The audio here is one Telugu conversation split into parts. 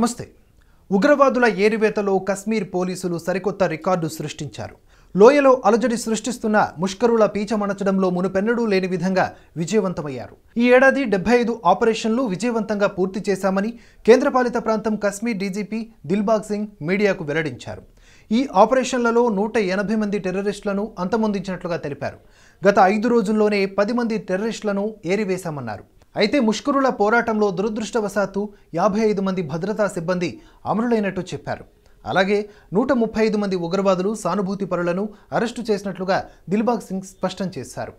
నమస్తే ఉగ్రవాదుల ఏరివేతలో కశ్మీర్ పోలీసులు సరికొత్త రికార్డు సృష్టించారు లోయలో అలజడి సృష్టిస్తున్న ముష్కరుల పీచమణచడంలో మునుపెన్నడూ లేని విధంగా విజయవంతమయ్యారు ఈ ఏడాది డెబ్బై ఐదు ఆపరేషన్లు విజయవంతంగా పూర్తి చేశామని కేంద్రపాలిత ప్రాంతం కశ్మీర్ డీజీపీ దిల్బాగ్ సింగ్ మీడియాకు వెల్లడించారు ఈ ఆపరేషన్లలో నూట ఎనభై మంది టెర్రరిస్టులను అంతమొందించినట్లుగా తెలిపారు గత ఐదు రోజుల్లోనే పది మంది టెర్రరిస్టులను ఏరివేశామన్నారు అయితే ముష్కరుల పోరాటంలో దురదృష్టవశాత్తు యాభై ఐదు మంది భద్రతా సిబ్బంది అమరులైనట్టు చెప్పారు అలాగే నూట ముప్పై ఐదు మంది ఉగ్రవాదులు సానుభూతి పరులను అరెస్టు చేసినట్లుగా దిల్బాగ్ సింగ్ స్పష్టం చేశారు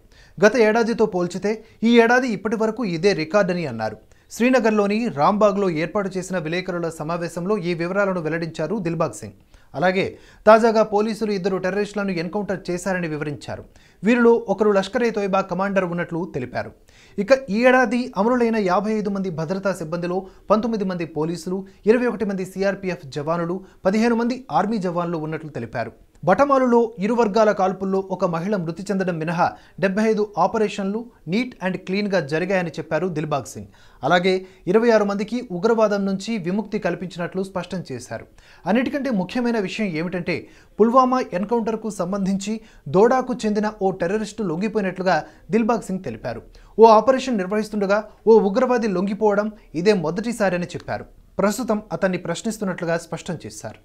గత ఏడాదితో పోల్చితే ఈ ఏడాది ఇప్పటి వరకు ఇదే రికార్డని అన్నారు శ్రీనగర్లోని రాంబాగ్లో ఏర్పాటు చేసిన విలేకరుల సమావేశంలో ఈ వివరాలను వెల్లడించారు దిల్బాగ్ సింగ్ అలాగే తాజాగా పోలీసులు ఇద్దరు టెర్రరిస్టులను ఎన్కౌంటర్ చేశారని వివరించారు వీరిలో ఒకరు లష్కర్ ఏ తోయిబా కమాండర్ ఉన్నట్లు తెలిపారు ఇక ఈ ఏడాది అమరులైన యాభై ఐదు మంది భద్రతా సిబ్బందిలో పంతొమ్మిది మంది పోలీసులు ఇరవై ఒకటి మంది సిఆర్పిఎఫ్ జవానులు పదిహేను మంది ఆర్మీ జవాన్లు ఉన్నట్లు తెలిపారు బటమాలులో ఇరు వర్గాల కాల్పుల్లో ఒక మహిళ మృతి చెందడం మినహా డెబ్బై ఐదు ఆపరేషన్లు నీట్ అండ్ క్లీన్గా జరిగాయని చెప్పారు దిల్బాగ్ సింగ్ అలాగే ఇరవై ఆరు మందికి ఉగ్రవాదం నుంచి విముక్తి కల్పించినట్లు స్పష్టం చేశారు అన్నిటికంటే ముఖ్యమైన విషయం ఏమిటంటే పుల్వామా ఎన్కౌంటర్కు సంబంధించి దోడాకు చెందిన ఓ టెర్రరిస్టు లొంగిపోయినట్లుగా దిల్బాగ్ సింగ్ తెలిపారు ఓ ఆపరేషన్ నిర్వహిస్తుండగా ఓ ఉగ్రవాది లొంగిపోవడం ఇదే మొదటిసారి అని చెప్పారు ప్రస్తుతం అతన్ని ప్రశ్నిస్తున్నట్లుగా స్పష్టం చేశారు